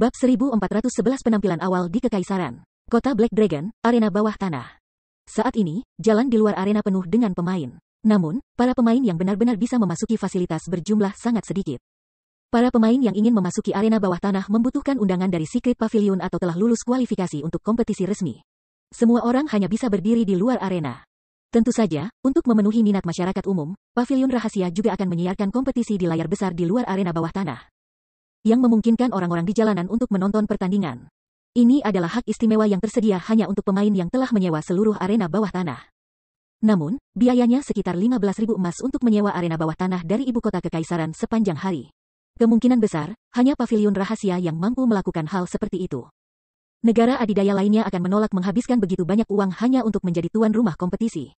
Bab 1411 Penampilan Awal di Kekaisaran Kota Black Dragon, arena bawah tanah. Saat ini, jalan di luar arena penuh dengan pemain. Namun, para pemain yang benar-benar bisa memasuki fasilitas berjumlah sangat sedikit. Para pemain yang ingin memasuki arena bawah tanah membutuhkan undangan dari Secret Pavilion atau telah lulus kualifikasi untuk kompetisi resmi. Semua orang hanya bisa berdiri di luar arena. Tentu saja, untuk memenuhi minat masyarakat umum, pavilion rahasia juga akan menyiarkan kompetisi di layar besar di luar arena bawah tanah yang memungkinkan orang-orang di jalanan untuk menonton pertandingan. Ini adalah hak istimewa yang tersedia hanya untuk pemain yang telah menyewa seluruh arena bawah tanah. Namun, biayanya sekitar ribu emas untuk menyewa arena bawah tanah dari ibu kota kekaisaran sepanjang hari. Kemungkinan besar, hanya pavilion rahasia yang mampu melakukan hal seperti itu. Negara adidaya lainnya akan menolak menghabiskan begitu banyak uang hanya untuk menjadi tuan rumah kompetisi.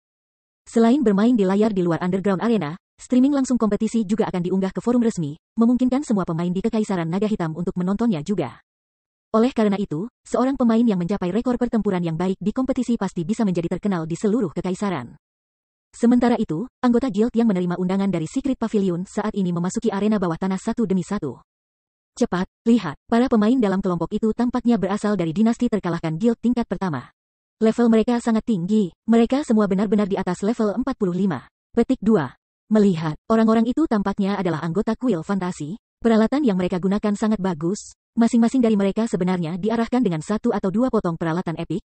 Selain bermain di layar di luar underground arena, Streaming langsung kompetisi juga akan diunggah ke forum resmi, memungkinkan semua pemain di Kekaisaran Naga Hitam untuk menontonnya juga. Oleh karena itu, seorang pemain yang mencapai rekor pertempuran yang baik di kompetisi pasti bisa menjadi terkenal di seluruh Kekaisaran. Sementara itu, anggota guild yang menerima undangan dari Secret Pavilion saat ini memasuki arena bawah tanah satu demi satu. Cepat, lihat, para pemain dalam kelompok itu tampaknya berasal dari dinasti terkalahkan guild tingkat pertama. Level mereka sangat tinggi, mereka semua benar-benar di atas level 45. Petik 2. Melihat, orang-orang itu tampaknya adalah anggota kuil fantasi, peralatan yang mereka gunakan sangat bagus, masing-masing dari mereka sebenarnya diarahkan dengan satu atau dua potong peralatan epik.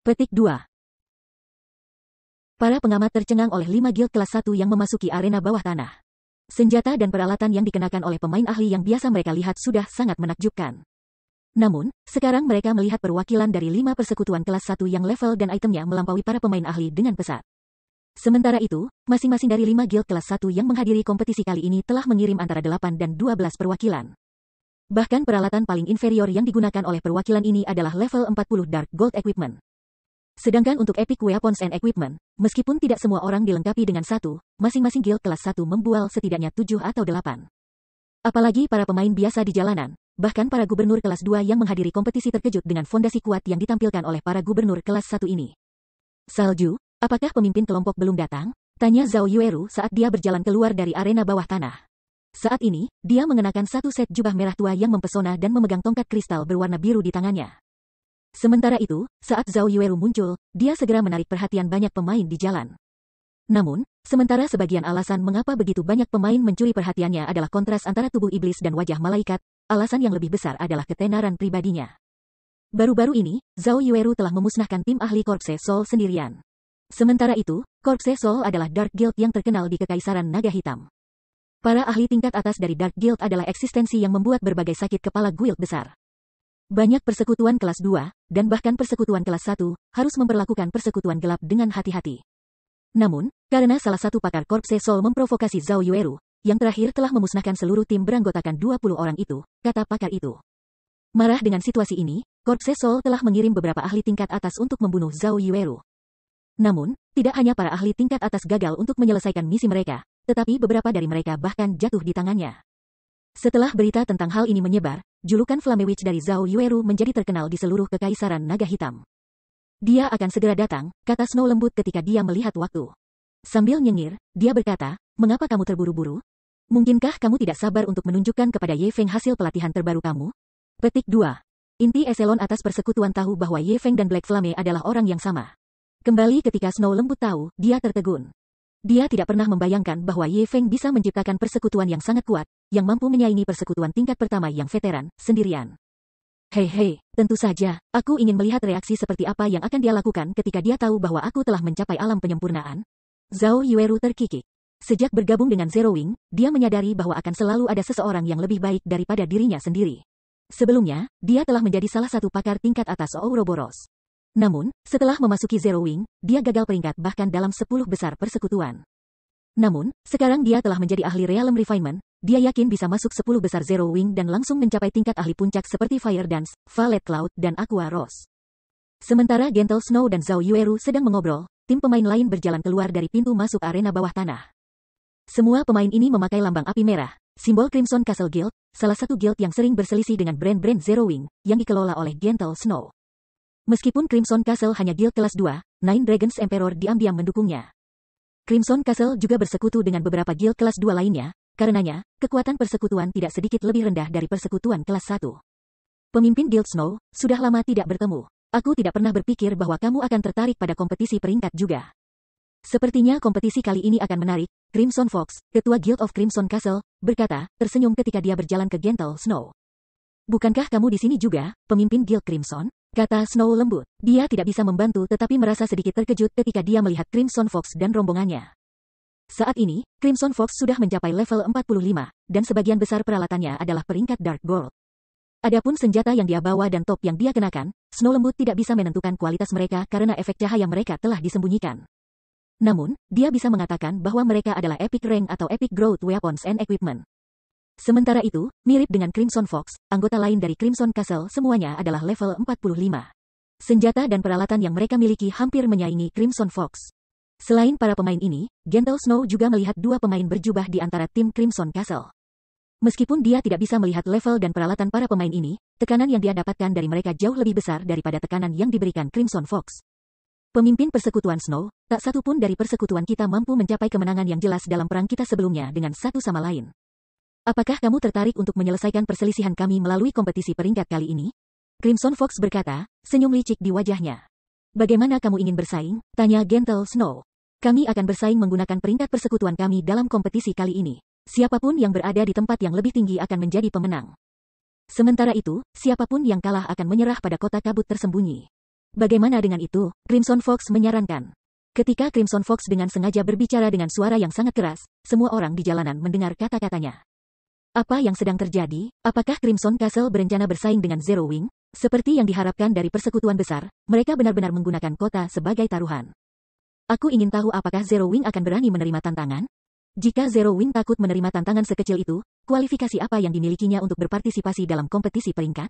Petik 2 Para pengamat tercengang oleh lima guild kelas 1 yang memasuki arena bawah tanah. Senjata dan peralatan yang dikenakan oleh pemain ahli yang biasa mereka lihat sudah sangat menakjubkan. Namun, sekarang mereka melihat perwakilan dari lima persekutuan kelas 1 yang level dan itemnya melampaui para pemain ahli dengan pesat. Sementara itu, masing-masing dari lima guild kelas 1 yang menghadiri kompetisi kali ini telah mengirim antara 8 dan 12 perwakilan. Bahkan peralatan paling inferior yang digunakan oleh perwakilan ini adalah level 40 Dark Gold Equipment. Sedangkan untuk Epic Weapons and Equipment, meskipun tidak semua orang dilengkapi dengan satu, masing-masing guild kelas 1 membual setidaknya 7 atau 8. Apalagi para pemain biasa di jalanan, bahkan para gubernur kelas 2 yang menghadiri kompetisi terkejut dengan fondasi kuat yang ditampilkan oleh para gubernur kelas 1 ini. Salju, Apakah pemimpin kelompok belum datang? Tanya Zhao Yueru saat dia berjalan keluar dari arena bawah tanah. Saat ini, dia mengenakan satu set jubah merah tua yang mempesona dan memegang tongkat kristal berwarna biru di tangannya. Sementara itu, saat Zhao Yueru muncul, dia segera menarik perhatian banyak pemain di jalan. Namun, sementara sebagian alasan mengapa begitu banyak pemain mencuri perhatiannya adalah kontras antara tubuh iblis dan wajah malaikat, alasan yang lebih besar adalah ketenaran pribadinya. Baru-baru ini, Zhao Yueru telah memusnahkan tim ahli Korpse Sol sendirian. Sementara itu, Corpse Soul adalah Dark Guild yang terkenal di Kekaisaran Naga Hitam. Para ahli tingkat atas dari Dark Guild adalah eksistensi yang membuat berbagai sakit kepala guild besar. Banyak persekutuan kelas 2, dan bahkan persekutuan kelas 1, harus memperlakukan persekutuan gelap dengan hati-hati. Namun, karena salah satu pakar Corpse Soul memprovokasi Zhao Yueru, yang terakhir telah memusnahkan seluruh tim beranggotakan 20 orang itu, kata pakar itu. Marah dengan situasi ini, Corpse Soul telah mengirim beberapa ahli tingkat atas untuk membunuh Zhao Yueru. Namun, tidak hanya para ahli tingkat atas gagal untuk menyelesaikan misi mereka, tetapi beberapa dari mereka bahkan jatuh di tangannya. Setelah berita tentang hal ini menyebar, julukan Flamewitch dari Zhao Yueru menjadi terkenal di seluruh kekaisaran naga hitam. Dia akan segera datang, kata Snow lembut ketika dia melihat waktu. Sambil nyengir, dia berkata, mengapa kamu terburu-buru? Mungkinkah kamu tidak sabar untuk menunjukkan kepada Ye Feng hasil pelatihan terbaru kamu? Petik 2. Inti eselon atas persekutuan tahu bahwa Ye Feng dan Black Flame adalah orang yang sama. Kembali ketika Snow lembut tahu, dia tertegun. Dia tidak pernah membayangkan bahwa Ye Feng bisa menciptakan persekutuan yang sangat kuat, yang mampu menyaingi persekutuan tingkat pertama yang veteran, sendirian. Hei hei, tentu saja, aku ingin melihat reaksi seperti apa yang akan dia lakukan ketika dia tahu bahwa aku telah mencapai alam penyempurnaan. Zhao Yueru terkikik. Sejak bergabung dengan Zero Wing, dia menyadari bahwa akan selalu ada seseorang yang lebih baik daripada dirinya sendiri. Sebelumnya, dia telah menjadi salah satu pakar tingkat atas Ouroboros. Namun, setelah memasuki Zero Wing, dia gagal peringkat bahkan dalam 10 besar persekutuan. Namun, sekarang dia telah menjadi ahli Realm Refinement, dia yakin bisa masuk 10 besar Zero Wing dan langsung mencapai tingkat ahli puncak seperti Fire Dance, Valet Cloud, dan Aqua Rose. Sementara Gentle Snow dan Zhao Yueru sedang mengobrol, tim pemain lain berjalan keluar dari pintu masuk arena bawah tanah. Semua pemain ini memakai lambang api merah, simbol Crimson Castle Guild, salah satu guild yang sering berselisih dengan brand-brand Zero Wing, yang dikelola oleh Gentle Snow. Meskipun Crimson Castle hanya guild kelas 2, Nine Dragons Emperor diam-diam mendukungnya. Crimson Castle juga bersekutu dengan beberapa guild kelas 2 lainnya, karenanya, kekuatan persekutuan tidak sedikit lebih rendah dari persekutuan kelas 1. Pemimpin guild Snow, sudah lama tidak bertemu. Aku tidak pernah berpikir bahwa kamu akan tertarik pada kompetisi peringkat juga. Sepertinya kompetisi kali ini akan menarik, Crimson Fox, ketua Guild of Crimson Castle, berkata, tersenyum ketika dia berjalan ke Gentle Snow. Bukankah kamu di sini juga, pemimpin Guild Crimson? Kata Snow lembut. Dia tidak bisa membantu tetapi merasa sedikit terkejut ketika dia melihat Crimson Fox dan rombongannya. Saat ini, Crimson Fox sudah mencapai level 45, dan sebagian besar peralatannya adalah peringkat Dark Gold. Adapun senjata yang dia bawa dan top yang dia kenakan, Snow lembut tidak bisa menentukan kualitas mereka karena efek cahaya mereka telah disembunyikan. Namun, dia bisa mengatakan bahwa mereka adalah Epic Rank atau Epic Growth Weapons and Equipment. Sementara itu, mirip dengan Crimson Fox, anggota lain dari Crimson Castle semuanya adalah level 45. Senjata dan peralatan yang mereka miliki hampir menyaingi Crimson Fox. Selain para pemain ini, Gentle Snow juga melihat dua pemain berjubah di antara tim Crimson Castle. Meskipun dia tidak bisa melihat level dan peralatan para pemain ini, tekanan yang dia dapatkan dari mereka jauh lebih besar daripada tekanan yang diberikan Crimson Fox. Pemimpin persekutuan Snow, tak satu pun dari persekutuan kita mampu mencapai kemenangan yang jelas dalam perang kita sebelumnya dengan satu sama lain. Apakah kamu tertarik untuk menyelesaikan perselisihan kami melalui kompetisi peringkat kali ini? Crimson Fox berkata, senyum licik di wajahnya. Bagaimana kamu ingin bersaing? Tanya Gentle Snow. Kami akan bersaing menggunakan peringkat persekutuan kami dalam kompetisi kali ini. Siapapun yang berada di tempat yang lebih tinggi akan menjadi pemenang. Sementara itu, siapapun yang kalah akan menyerah pada kota kabut tersembunyi. Bagaimana dengan itu? Crimson Fox menyarankan. Ketika Crimson Fox dengan sengaja berbicara dengan suara yang sangat keras, semua orang di jalanan mendengar kata-katanya. Apa yang sedang terjadi? Apakah Crimson Castle berencana bersaing dengan Zero Wing? Seperti yang diharapkan dari persekutuan besar, mereka benar-benar menggunakan kota sebagai taruhan. Aku ingin tahu apakah Zero Wing akan berani menerima tantangan? Jika Zero Wing takut menerima tantangan sekecil itu, kualifikasi apa yang dimilikinya untuk berpartisipasi dalam kompetisi peringkat?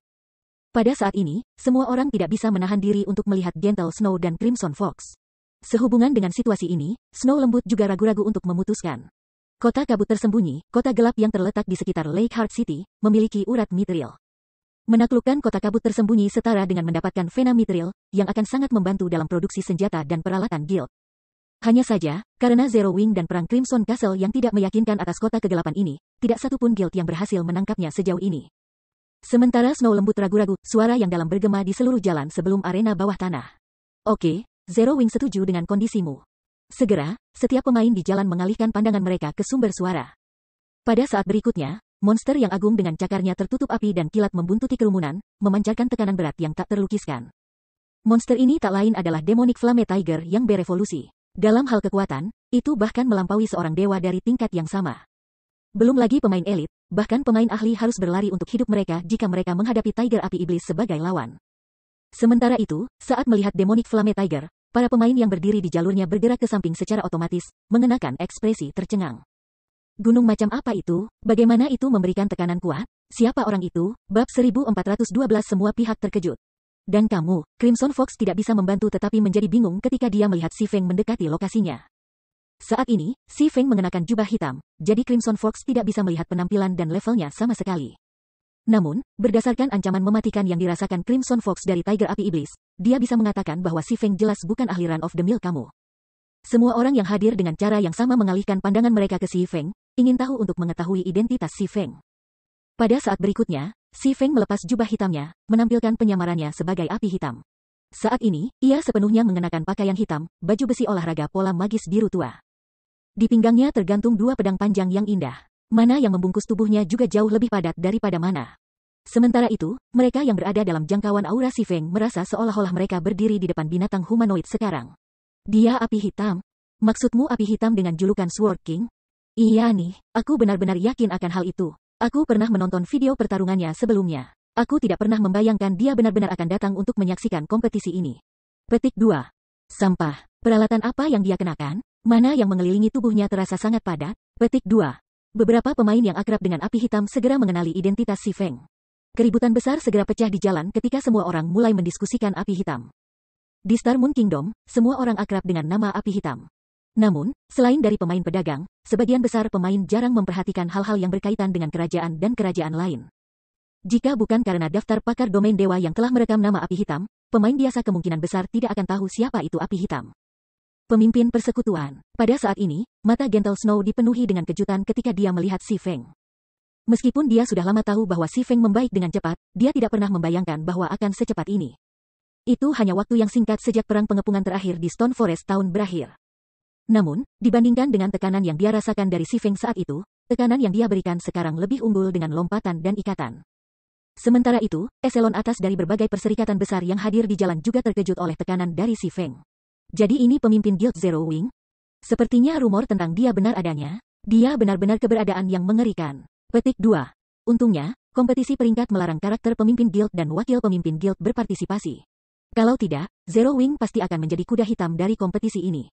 Pada saat ini, semua orang tidak bisa menahan diri untuk melihat Gentle Snow dan Crimson Fox. Sehubungan dengan situasi ini, Snow lembut juga ragu-ragu untuk memutuskan. Kota kabut tersembunyi, kota gelap yang terletak di sekitar Lake Heart City, memiliki urat mitril. Menaklukkan kota kabut tersembunyi setara dengan mendapatkan vena mitril, yang akan sangat membantu dalam produksi senjata dan peralatan guild. Hanya saja, karena Zero Wing dan perang Crimson Castle yang tidak meyakinkan atas kota kegelapan ini, tidak satupun guild yang berhasil menangkapnya sejauh ini. Sementara Snow lembut ragu-ragu, suara yang dalam bergema di seluruh jalan sebelum arena bawah tanah. Oke, Zero Wing setuju dengan kondisimu. Segera, setiap pemain di jalan mengalihkan pandangan mereka ke sumber suara. Pada saat berikutnya, monster yang agung dengan cakarnya tertutup api dan kilat membuntuti kerumunan, memancarkan tekanan berat yang tak terlukiskan. Monster ini tak lain adalah demonic flame tiger yang berevolusi. Dalam hal kekuatan, itu bahkan melampaui seorang dewa dari tingkat yang sama. Belum lagi pemain elit, bahkan pemain ahli harus berlari untuk hidup mereka jika mereka menghadapi Tiger Api Iblis sebagai lawan. Sementara itu, saat melihat Demonic Flame Tiger, Para pemain yang berdiri di jalurnya bergerak ke samping secara otomatis, mengenakan ekspresi tercengang. Gunung macam apa itu? Bagaimana itu memberikan tekanan kuat? Siapa orang itu? Bab 1412 semua pihak terkejut. Dan kamu, Crimson Fox tidak bisa membantu tetapi menjadi bingung ketika dia melihat Si Feng mendekati lokasinya. Saat ini, Si Feng mengenakan jubah hitam, jadi Crimson Fox tidak bisa melihat penampilan dan levelnya sama sekali. Namun, berdasarkan ancaman mematikan yang dirasakan Crimson Fox dari Tiger Api Iblis, dia bisa mengatakan bahwa si Feng jelas bukan ahli Run of the Mill kamu. Semua orang yang hadir dengan cara yang sama mengalihkan pandangan mereka ke si Feng, ingin tahu untuk mengetahui identitas si Feng. Pada saat berikutnya, si Feng melepas jubah hitamnya, menampilkan penyamarannya sebagai api hitam. Saat ini, ia sepenuhnya mengenakan pakaian hitam, baju besi olahraga pola magis biru tua. Di pinggangnya tergantung dua pedang panjang yang indah mana yang membungkus tubuhnya juga jauh lebih padat daripada mana. Sementara itu, mereka yang berada dalam jangkauan aura si Feng merasa seolah-olah mereka berdiri di depan binatang humanoid sekarang. Dia api hitam. Maksudmu api hitam dengan julukan Sword King? Iya nih, aku benar-benar yakin akan hal itu. Aku pernah menonton video pertarungannya sebelumnya. Aku tidak pernah membayangkan dia benar-benar akan datang untuk menyaksikan kompetisi ini. Petik 2. Sampah. Peralatan apa yang dia kenakan? Mana yang mengelilingi tubuhnya terasa sangat padat? Petik 2. Beberapa pemain yang akrab dengan api hitam segera mengenali identitas si Feng. Keributan besar segera pecah di jalan ketika semua orang mulai mendiskusikan api hitam. Di Star Moon Kingdom, semua orang akrab dengan nama api hitam. Namun, selain dari pemain pedagang, sebagian besar pemain jarang memperhatikan hal-hal yang berkaitan dengan kerajaan dan kerajaan lain. Jika bukan karena daftar pakar domain dewa yang telah merekam nama api hitam, pemain biasa kemungkinan besar tidak akan tahu siapa itu api hitam pemimpin persekutuan. Pada saat ini, mata Gentle Snow dipenuhi dengan kejutan ketika dia melihat Si Feng. Meskipun dia sudah lama tahu bahwa Si Feng membaik dengan cepat, dia tidak pernah membayangkan bahwa akan secepat ini. Itu hanya waktu yang singkat sejak perang pengepungan terakhir di Stone Forest tahun berakhir. Namun, dibandingkan dengan tekanan yang dia rasakan dari Si Feng saat itu, tekanan yang dia berikan sekarang lebih unggul dengan lompatan dan ikatan. Sementara itu, eselon atas dari berbagai perserikatan besar yang hadir di jalan juga terkejut oleh tekanan dari Si Feng. Jadi ini pemimpin Guild Zero Wing? Sepertinya rumor tentang dia benar adanya. Dia benar-benar keberadaan yang mengerikan. Petik 2. Untungnya, kompetisi peringkat melarang karakter pemimpin guild dan wakil pemimpin guild berpartisipasi. Kalau tidak, Zero Wing pasti akan menjadi kuda hitam dari kompetisi ini.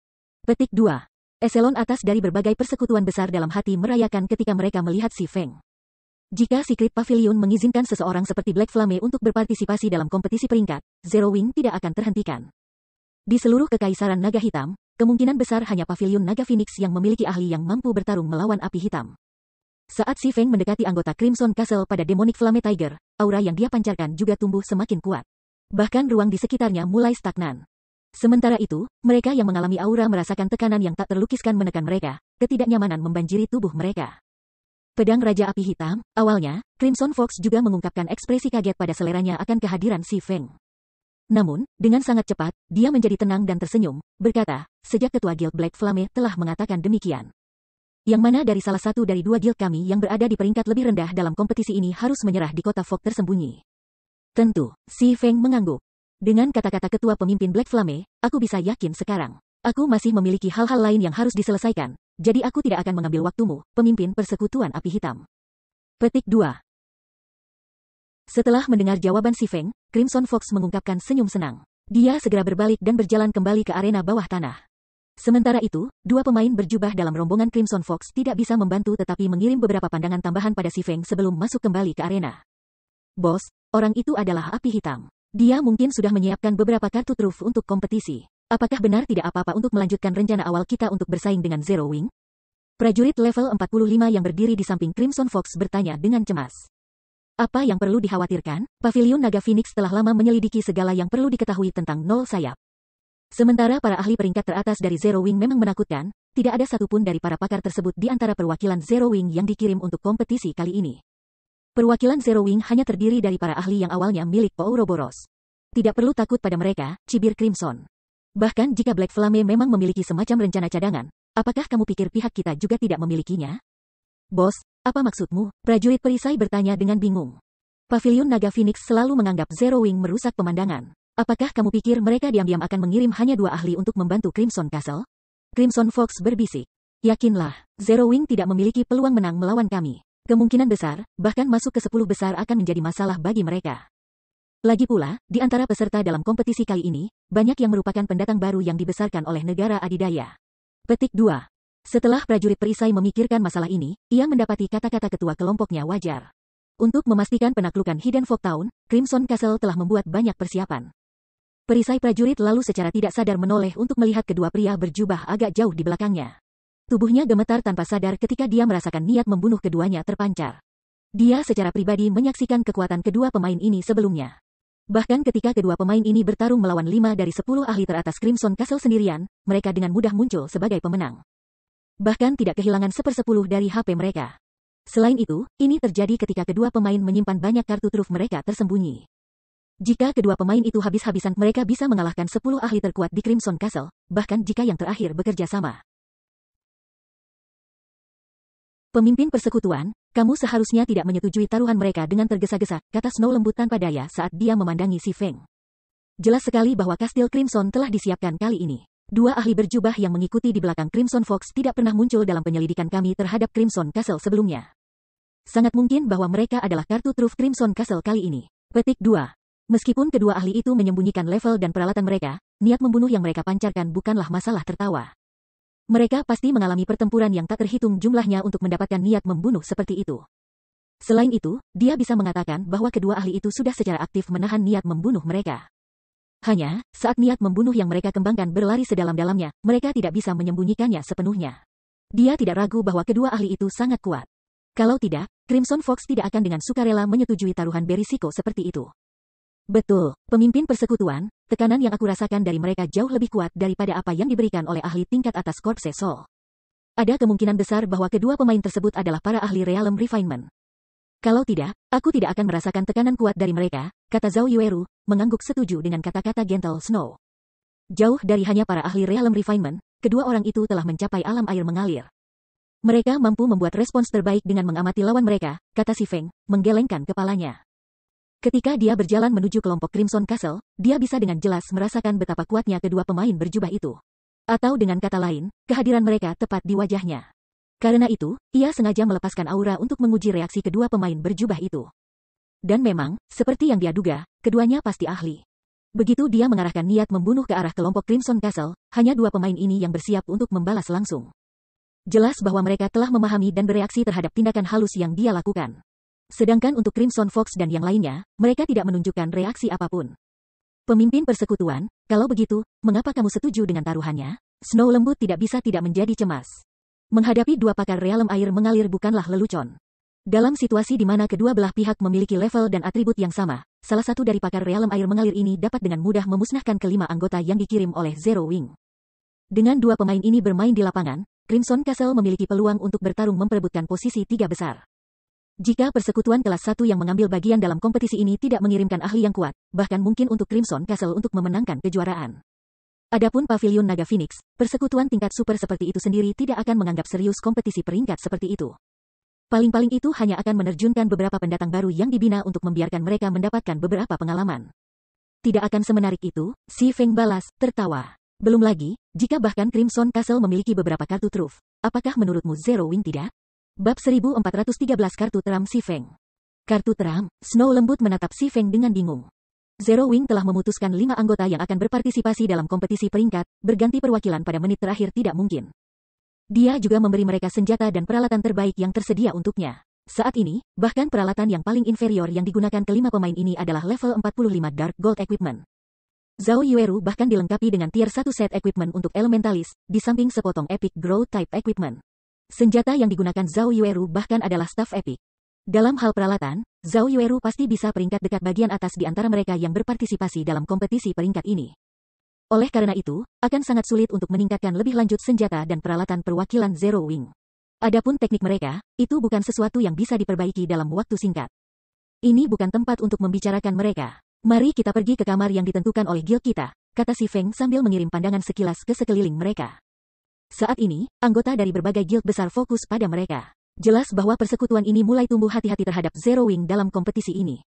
Petik 2. Eselon atas dari berbagai persekutuan besar dalam hati merayakan ketika mereka melihat si Feng. Jika Secret Pavilion mengizinkan seseorang seperti Black Flame untuk berpartisipasi dalam kompetisi peringkat, Zero Wing tidak akan terhentikan. Di seluruh kekaisaran naga hitam, kemungkinan besar hanya pavilion naga Phoenix yang memiliki ahli yang mampu bertarung melawan api hitam. Saat Si Feng mendekati anggota Crimson Castle pada Demonic Flame Tiger, aura yang dia pancarkan juga tumbuh semakin kuat. Bahkan ruang di sekitarnya mulai stagnan. Sementara itu, mereka yang mengalami aura merasakan tekanan yang tak terlukiskan menekan mereka, ketidaknyamanan membanjiri tubuh mereka. Pedang Raja Api Hitam, awalnya, Crimson Fox juga mengungkapkan ekspresi kaget pada seleranya akan kehadiran Si Feng. Namun, dengan sangat cepat, dia menjadi tenang dan tersenyum, berkata, sejak ketua guild Black Flame telah mengatakan demikian. Yang mana dari salah satu dari dua guild kami yang berada di peringkat lebih rendah dalam kompetisi ini harus menyerah di kota Fog tersembunyi. Tentu, Si Feng mengangguk. Dengan kata-kata ketua pemimpin Black Flame, aku bisa yakin sekarang. Aku masih memiliki hal-hal lain yang harus diselesaikan, jadi aku tidak akan mengambil waktumu, pemimpin persekutuan api hitam. Petik 2. Setelah mendengar jawaban Si Feng, Crimson Fox mengungkapkan senyum senang. Dia segera berbalik dan berjalan kembali ke arena bawah tanah. Sementara itu, dua pemain berjubah dalam rombongan Crimson Fox tidak bisa membantu tetapi mengirim beberapa pandangan tambahan pada si Feng sebelum masuk kembali ke arena. Bos, orang itu adalah api hitam. Dia mungkin sudah menyiapkan beberapa kartu truf untuk kompetisi. Apakah benar tidak apa-apa untuk melanjutkan rencana awal kita untuk bersaing dengan Zero Wing? Prajurit level 45 yang berdiri di samping Crimson Fox bertanya dengan cemas. Apa yang perlu dikhawatirkan? Pavilion Naga Phoenix telah lama menyelidiki segala yang perlu diketahui tentang nol sayap. Sementara para ahli peringkat teratas dari Zero Wing memang menakutkan, tidak ada satupun dari para pakar tersebut di antara perwakilan Zero Wing yang dikirim untuk kompetisi kali ini. Perwakilan Zero Wing hanya terdiri dari para ahli yang awalnya milik Ouroboros. Tidak perlu takut pada mereka, cibir Crimson. Bahkan jika Black Flame memang memiliki semacam rencana cadangan, apakah kamu pikir pihak kita juga tidak memilikinya? Bos, apa maksudmu? Prajurit perisai bertanya dengan bingung. Pavilion Naga Phoenix selalu menganggap Zero Wing merusak pemandangan. Apakah kamu pikir mereka diam-diam akan mengirim hanya dua ahli untuk membantu Crimson Castle? Crimson Fox berbisik. Yakinlah, Zero Wing tidak memiliki peluang menang melawan kami. Kemungkinan besar, bahkan masuk ke sepuluh besar akan menjadi masalah bagi mereka. Lagi pula, di antara peserta dalam kompetisi kali ini, banyak yang merupakan pendatang baru yang dibesarkan oleh negara adidaya. Petik 2. Setelah prajurit perisai memikirkan masalah ini, ia mendapati kata-kata ketua kelompoknya wajar. Untuk memastikan penaklukan Hidden Fog Town, Crimson Castle telah membuat banyak persiapan. Perisai prajurit lalu secara tidak sadar menoleh untuk melihat kedua pria berjubah agak jauh di belakangnya. Tubuhnya gemetar tanpa sadar ketika dia merasakan niat membunuh keduanya terpancar. Dia secara pribadi menyaksikan kekuatan kedua pemain ini sebelumnya. Bahkan ketika kedua pemain ini bertarung melawan lima dari sepuluh ahli teratas Crimson Castle sendirian, mereka dengan mudah muncul sebagai pemenang bahkan tidak kehilangan sepersepuluh dari HP mereka. Selain itu, ini terjadi ketika kedua pemain menyimpan banyak kartu truf mereka tersembunyi. Jika kedua pemain itu habis-habisan, mereka bisa mengalahkan sepuluh ahli terkuat di Crimson Castle, bahkan jika yang terakhir bekerja sama. Pemimpin persekutuan, kamu seharusnya tidak menyetujui taruhan mereka dengan tergesa-gesa, kata Snow lembut tanpa daya saat dia memandangi si Feng. Jelas sekali bahwa kastil Crimson telah disiapkan kali ini. Dua ahli berjubah yang mengikuti di belakang Crimson Fox tidak pernah muncul dalam penyelidikan kami terhadap Crimson Castle sebelumnya. Sangat mungkin bahwa mereka adalah kartu truf Crimson Castle kali ini. Petik 2. Meskipun kedua ahli itu menyembunyikan level dan peralatan mereka, niat membunuh yang mereka pancarkan bukanlah masalah tertawa. Mereka pasti mengalami pertempuran yang tak terhitung jumlahnya untuk mendapatkan niat membunuh seperti itu. Selain itu, dia bisa mengatakan bahwa kedua ahli itu sudah secara aktif menahan niat membunuh mereka. Hanya, saat niat membunuh yang mereka kembangkan berlari sedalam-dalamnya, mereka tidak bisa menyembunyikannya sepenuhnya. Dia tidak ragu bahwa kedua ahli itu sangat kuat. Kalau tidak, Crimson Fox tidak akan dengan sukarela menyetujui taruhan berisiko seperti itu. Betul, pemimpin persekutuan, tekanan yang aku rasakan dari mereka jauh lebih kuat daripada apa yang diberikan oleh ahli tingkat atas Corpse Soul. Ada kemungkinan besar bahwa kedua pemain tersebut adalah para ahli Realm Refinement. Kalau tidak, aku tidak akan merasakan tekanan kuat dari mereka, kata Zhao Yueru, mengangguk setuju dengan kata-kata Gentle Snow. Jauh dari hanya para ahli realm refinement, kedua orang itu telah mencapai alam air mengalir. Mereka mampu membuat respons terbaik dengan mengamati lawan mereka, kata si Feng, menggelengkan kepalanya. Ketika dia berjalan menuju kelompok Crimson Castle, dia bisa dengan jelas merasakan betapa kuatnya kedua pemain berjubah itu. Atau dengan kata lain, kehadiran mereka tepat di wajahnya. Karena itu, ia sengaja melepaskan aura untuk menguji reaksi kedua pemain berjubah itu. Dan memang, seperti yang dia duga, keduanya pasti ahli. Begitu dia mengarahkan niat membunuh ke arah kelompok Crimson Castle, hanya dua pemain ini yang bersiap untuk membalas langsung. Jelas bahwa mereka telah memahami dan bereaksi terhadap tindakan halus yang dia lakukan. Sedangkan untuk Crimson Fox dan yang lainnya, mereka tidak menunjukkan reaksi apapun. Pemimpin persekutuan, kalau begitu, mengapa kamu setuju dengan taruhannya? Snow lembut tidak bisa tidak menjadi cemas. Menghadapi dua pakar realem air mengalir bukanlah lelucon. Dalam situasi di mana kedua belah pihak memiliki level dan atribut yang sama, salah satu dari pakar realem air mengalir ini dapat dengan mudah memusnahkan kelima anggota yang dikirim oleh Zero Wing. Dengan dua pemain ini bermain di lapangan, Crimson Castle memiliki peluang untuk bertarung memperebutkan posisi tiga besar. Jika persekutuan kelas satu yang mengambil bagian dalam kompetisi ini tidak mengirimkan ahli yang kuat, bahkan mungkin untuk Crimson Castle untuk memenangkan kejuaraan. Adapun Pavilion Naga Phoenix, persekutuan tingkat super seperti itu sendiri tidak akan menganggap serius kompetisi peringkat seperti itu. Paling-paling itu hanya akan menerjunkan beberapa pendatang baru yang dibina untuk membiarkan mereka mendapatkan beberapa pengalaman. Tidak akan semenarik itu, si Feng balas, tertawa. Belum lagi, jika bahkan Crimson Castle memiliki beberapa kartu truf, apakah menurutmu Zero Wing tidak? Bab 1413 Kartu Teram Si Feng Kartu Teram, Snow lembut menatap Si Feng dengan bingung. Zero Wing telah memutuskan lima anggota yang akan berpartisipasi dalam kompetisi peringkat, berganti perwakilan pada menit terakhir tidak mungkin. Dia juga memberi mereka senjata dan peralatan terbaik yang tersedia untuknya. Saat ini, bahkan peralatan yang paling inferior yang digunakan kelima pemain ini adalah level 45 Dark Gold Equipment. Zhao Yueru bahkan dilengkapi dengan tier 1 set equipment untuk elementalis, di samping sepotong epic grow type equipment. Senjata yang digunakan Zhao Yueru bahkan adalah staff epic. Dalam hal peralatan, Zhao Yueru pasti bisa peringkat dekat bagian atas di antara mereka yang berpartisipasi dalam kompetisi peringkat ini. Oleh karena itu, akan sangat sulit untuk meningkatkan lebih lanjut senjata dan peralatan perwakilan Zero Wing. Adapun teknik mereka, itu bukan sesuatu yang bisa diperbaiki dalam waktu singkat. Ini bukan tempat untuk membicarakan mereka. Mari kita pergi ke kamar yang ditentukan oleh guild kita, kata si Feng sambil mengirim pandangan sekilas ke sekeliling mereka. Saat ini, anggota dari berbagai guild besar fokus pada mereka. Jelas bahwa persekutuan ini mulai tumbuh hati-hati terhadap Zero Wing dalam kompetisi ini.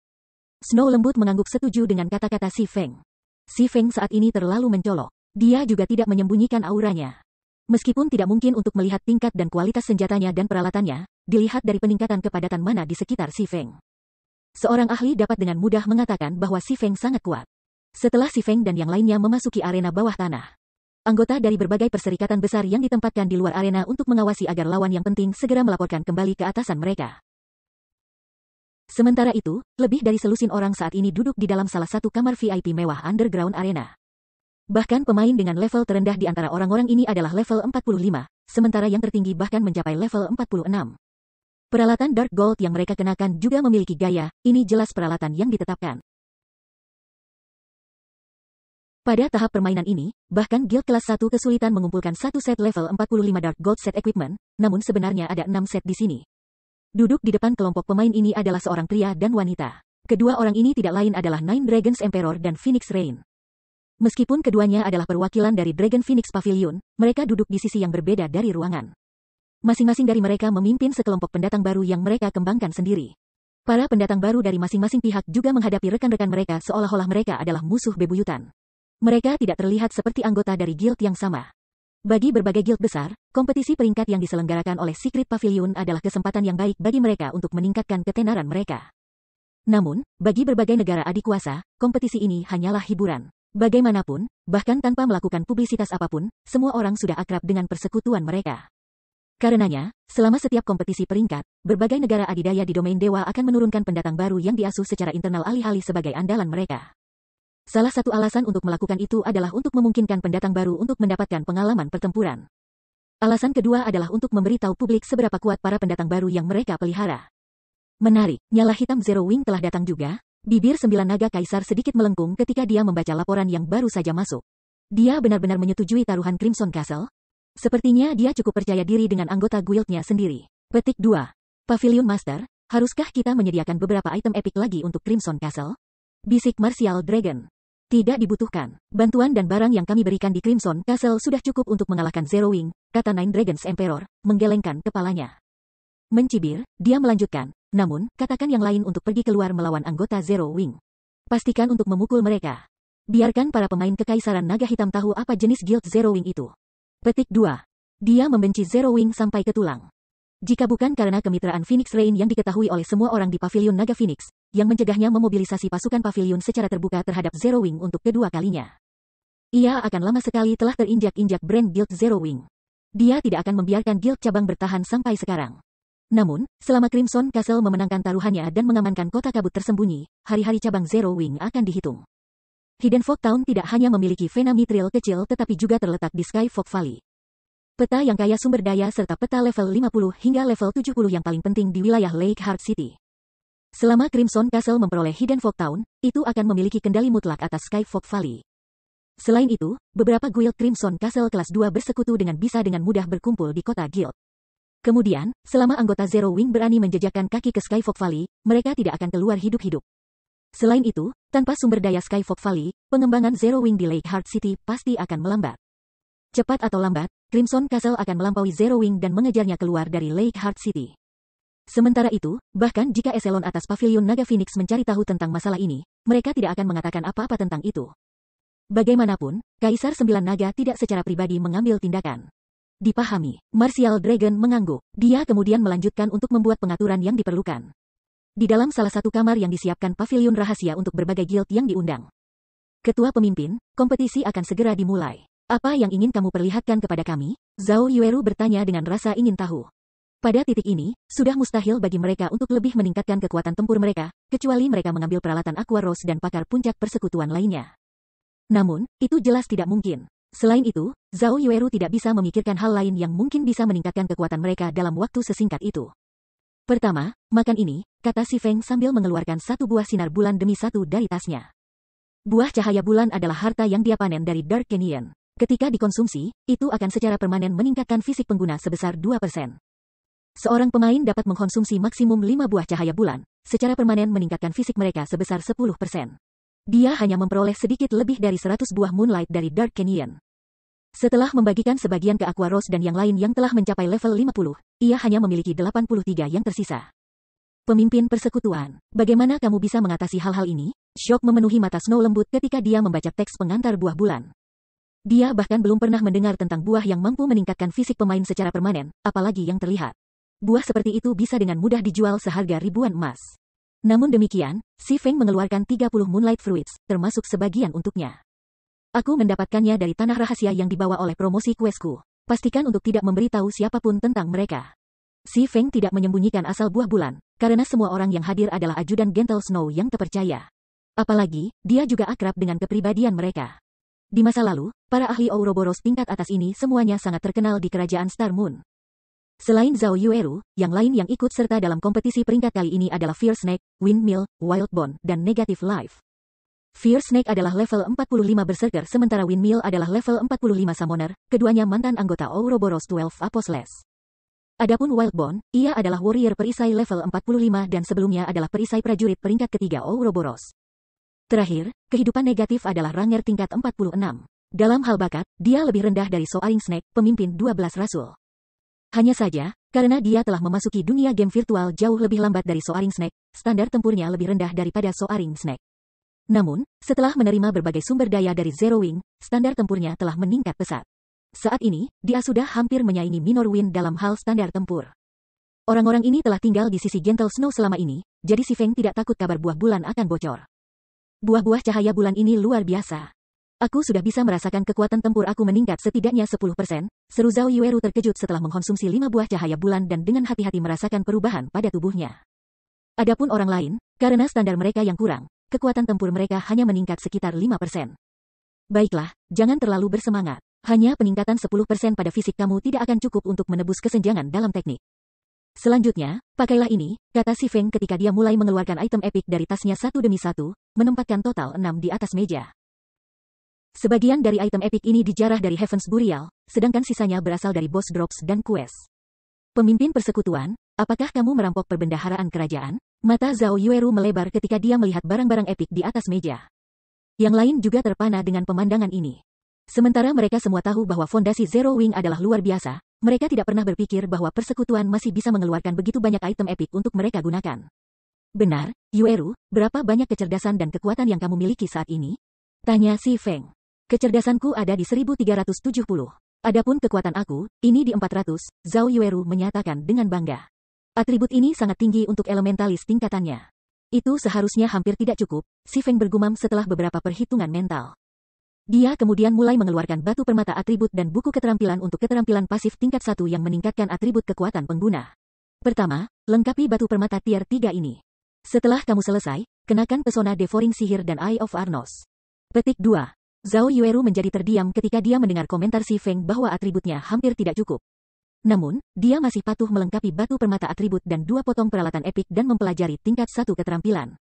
Snow lembut mengangguk setuju dengan kata-kata Si Feng. Si Feng saat ini terlalu mencolok. Dia juga tidak menyembunyikan auranya. Meskipun tidak mungkin untuk melihat tingkat dan kualitas senjatanya dan peralatannya, dilihat dari peningkatan kepadatan mana di sekitar Si Feng. Seorang ahli dapat dengan mudah mengatakan bahwa Si Feng sangat kuat. Setelah Si Feng dan yang lainnya memasuki arena bawah tanah, anggota dari berbagai perserikatan besar yang ditempatkan di luar arena untuk mengawasi agar lawan yang penting segera melaporkan kembali ke atasan mereka. Sementara itu, lebih dari selusin orang saat ini duduk di dalam salah satu kamar VIP mewah underground arena. Bahkan pemain dengan level terendah di antara orang-orang ini adalah level 45, sementara yang tertinggi bahkan mencapai level 46. Peralatan Dark Gold yang mereka kenakan juga memiliki gaya, ini jelas peralatan yang ditetapkan. Pada tahap permainan ini, bahkan guild kelas 1 kesulitan mengumpulkan satu set level 45 Dark Gold set equipment, namun sebenarnya ada enam set di sini. Duduk di depan kelompok pemain ini adalah seorang pria dan wanita. Kedua orang ini tidak lain adalah Nine Dragons Emperor dan Phoenix Rain. Meskipun keduanya adalah perwakilan dari Dragon Phoenix Pavilion, mereka duduk di sisi yang berbeda dari ruangan. Masing-masing dari mereka memimpin sekelompok pendatang baru yang mereka kembangkan sendiri. Para pendatang baru dari masing-masing pihak juga menghadapi rekan-rekan mereka seolah-olah mereka adalah musuh bebuyutan. Mereka tidak terlihat seperti anggota dari guild yang sama. Bagi berbagai guild besar, kompetisi peringkat yang diselenggarakan oleh Secret Pavilion adalah kesempatan yang baik bagi mereka untuk meningkatkan ketenaran mereka. Namun, bagi berbagai negara adik kuasa, kompetisi ini hanyalah hiburan. Bagaimanapun, bahkan tanpa melakukan publisitas apapun, semua orang sudah akrab dengan persekutuan mereka. Karenanya, selama setiap kompetisi peringkat, berbagai negara adidaya di domain dewa akan menurunkan pendatang baru yang diasuh secara internal alih-alih sebagai andalan mereka. Salah satu alasan untuk melakukan itu adalah untuk memungkinkan pendatang baru untuk mendapatkan pengalaman pertempuran. Alasan kedua adalah untuk memberi tahu publik seberapa kuat para pendatang baru yang mereka pelihara. Menarik, nyala hitam Zero Wing telah datang juga. Bibir sembilan naga kaisar sedikit melengkung ketika dia membaca laporan yang baru saja masuk. Dia benar-benar menyetujui taruhan Crimson Castle. Sepertinya dia cukup percaya diri dengan anggota guildnya sendiri. Petik 2. Pavilion Master, haruskah kita menyediakan beberapa item epic lagi untuk Crimson Castle? Bisik Martial Dragon. Tidak dibutuhkan. Bantuan dan barang yang kami berikan di Crimson Castle sudah cukup untuk mengalahkan Zero Wing, kata Nine Dragons Emperor, menggelengkan kepalanya. Mencibir, dia melanjutkan. Namun, katakan yang lain untuk pergi keluar melawan anggota Zero Wing. Pastikan untuk memukul mereka. Biarkan para pemain kekaisaran naga hitam tahu apa jenis guild Zero Wing itu. Petik 2. Dia membenci Zero Wing sampai ke tulang. Jika bukan karena kemitraan Phoenix Rain yang diketahui oleh semua orang di Pavilion Naga Phoenix, yang mencegahnya memobilisasi pasukan Pavilion secara terbuka terhadap Zero Wing untuk kedua kalinya. Ia akan lama sekali telah terinjak-injak brand Guild Zero Wing. Dia tidak akan membiarkan Guild cabang bertahan sampai sekarang. Namun, selama Crimson Castle memenangkan taruhannya dan mengamankan kota kabut tersembunyi, hari-hari cabang Zero Wing akan dihitung. Hidden Fog Town tidak hanya memiliki vena Mithril kecil tetapi juga terletak di Sky Fog Valley. Peta yang kaya sumber daya serta peta level 50 hingga level 70 yang paling penting di wilayah Lake Heart City. Selama Crimson Castle memperoleh Hidden Fog Town, itu akan memiliki kendali mutlak atas Sky Fog Valley. Selain itu, beberapa guild Crimson Castle kelas 2 bersekutu dengan bisa dengan mudah berkumpul di kota guild. Kemudian, selama anggota Zero Wing berani menjejakkan kaki ke Sky Fog Valley, mereka tidak akan keluar hidup-hidup. Selain itu, tanpa sumber daya Sky Fog Valley, pengembangan Zero Wing di Lake Heart City pasti akan melambat. Cepat atau lambat, Crimson Castle akan melampaui Zero Wing dan mengejarnya keluar dari Lake Heart City. Sementara itu, bahkan jika eselon atas pavilion Naga Phoenix mencari tahu tentang masalah ini, mereka tidak akan mengatakan apa-apa tentang itu. Bagaimanapun, Kaisar Sembilan Naga tidak secara pribadi mengambil tindakan. Dipahami, Martial Dragon mengangguk. Dia kemudian melanjutkan untuk membuat pengaturan yang diperlukan. Di dalam salah satu kamar yang disiapkan pavilion rahasia untuk berbagai guild yang diundang. Ketua pemimpin, kompetisi akan segera dimulai. Apa yang ingin kamu perlihatkan kepada kami? Zhao Yueru bertanya dengan rasa ingin tahu. Pada titik ini, sudah mustahil bagi mereka untuk lebih meningkatkan kekuatan tempur mereka, kecuali mereka mengambil peralatan Aqua Rose dan pakar puncak persekutuan lainnya. Namun, itu jelas tidak mungkin. Selain itu, Zhao Yueru tidak bisa memikirkan hal lain yang mungkin bisa meningkatkan kekuatan mereka dalam waktu sesingkat itu. Pertama, makan ini, kata si Feng sambil mengeluarkan satu buah sinar bulan demi satu dari tasnya. Buah cahaya bulan adalah harta yang dia panen dari Dark Canyon. Ketika dikonsumsi, itu akan secara permanen meningkatkan fisik pengguna sebesar 2%. Seorang pemain dapat mengkonsumsi maksimum 5 buah cahaya bulan, secara permanen meningkatkan fisik mereka sebesar 10%. Dia hanya memperoleh sedikit lebih dari 100 buah Moonlight dari Dark Canyon. Setelah membagikan sebagian ke Aqua Rose dan yang lain yang telah mencapai level 50, ia hanya memiliki 83 yang tersisa. Pemimpin persekutuan, bagaimana kamu bisa mengatasi hal-hal ini? Shock memenuhi mata Snow lembut ketika dia membaca teks pengantar buah bulan. Dia bahkan belum pernah mendengar tentang buah yang mampu meningkatkan fisik pemain secara permanen, apalagi yang terlihat. Buah seperti itu bisa dengan mudah dijual seharga ribuan emas. Namun demikian, Si Feng mengeluarkan 30 Moonlight Fruits, termasuk sebagian untuknya. Aku mendapatkannya dari tanah rahasia yang dibawa oleh promosi questku. Pastikan untuk tidak memberitahu siapapun tentang mereka. Si Feng tidak menyembunyikan asal buah bulan, karena semua orang yang hadir adalah ajudan Gentle Snow yang terpercaya. Apalagi, dia juga akrab dengan kepribadian mereka. Di masa lalu, para ahli Ouroboros tingkat atas ini semuanya sangat terkenal di kerajaan Star Moon. Selain Zhao Yueru, yang lain yang ikut serta dalam kompetisi peringkat kali ini adalah Fear Snake, Windmill, Wildbone, dan Negative Life. Fear Snake adalah level 45 Berserker sementara Windmill adalah level 45 Summoner, keduanya mantan anggota Ouroboros 12 Apostles. Adapun Wildbone, ia adalah warrior perisai level 45 dan sebelumnya adalah perisai prajurit peringkat ketiga Ouroboros. Terakhir, kehidupan negatif adalah ranger tingkat 46. Dalam hal bakat, dia lebih rendah dari Soaring Snake, pemimpin 12 rasul. Hanya saja, karena dia telah memasuki dunia game virtual jauh lebih lambat dari Soaring Snake, standar tempurnya lebih rendah daripada Soaring Snake. Namun, setelah menerima berbagai sumber daya dari Zero Wing, standar tempurnya telah meningkat pesat. Saat ini, dia sudah hampir menyaingi Minor Wind dalam hal standar tempur. Orang-orang ini telah tinggal di sisi Gentle Snow selama ini, jadi si Feng tidak takut kabar buah bulan akan bocor. Buah-buah cahaya bulan ini luar biasa. Aku sudah bisa merasakan kekuatan tempur aku meningkat setidaknya 10%, seru Zhao Yueru terkejut setelah mengkonsumsi lima buah cahaya bulan dan dengan hati-hati merasakan perubahan pada tubuhnya. Adapun orang lain, karena standar mereka yang kurang, kekuatan tempur mereka hanya meningkat sekitar 5%. Baiklah, jangan terlalu bersemangat. Hanya peningkatan 10% pada fisik kamu tidak akan cukup untuk menebus kesenjangan dalam teknik. Selanjutnya, pakailah ini, kata si Feng ketika dia mulai mengeluarkan item epic dari tasnya satu demi satu, menempatkan total enam di atas meja. Sebagian dari item epic ini dijarah dari Heaven's Burial, sedangkan sisanya berasal dari boss drops dan quest. Pemimpin persekutuan, apakah kamu merampok perbendaharaan kerajaan? Mata Zhao Yueru melebar ketika dia melihat barang-barang epic di atas meja. Yang lain juga terpana dengan pemandangan ini. Sementara mereka semua tahu bahwa fondasi Zero Wing adalah luar biasa, mereka tidak pernah berpikir bahwa persekutuan masih bisa mengeluarkan begitu banyak item epic untuk mereka gunakan. Benar, Yueru, berapa banyak kecerdasan dan kekuatan yang kamu miliki saat ini? Tanya si Feng. Kecerdasanku ada di 1370. Adapun kekuatan aku, ini di 400, Zhao Yueru menyatakan dengan bangga. Atribut ini sangat tinggi untuk elementalis tingkatannya. Itu seharusnya hampir tidak cukup, si Feng bergumam setelah beberapa perhitungan mental. Dia kemudian mulai mengeluarkan batu permata atribut dan buku keterampilan untuk keterampilan pasif tingkat 1 yang meningkatkan atribut kekuatan pengguna. Pertama, lengkapi batu permata tier 3 ini. Setelah kamu selesai, kenakan pesona devouring sihir dan Eye of Arnos. Petik 2. Zhao Yueru menjadi terdiam ketika dia mendengar komentar Si Feng bahwa atributnya hampir tidak cukup. Namun, dia masih patuh melengkapi batu permata atribut dan dua potong peralatan epik dan mempelajari tingkat satu keterampilan.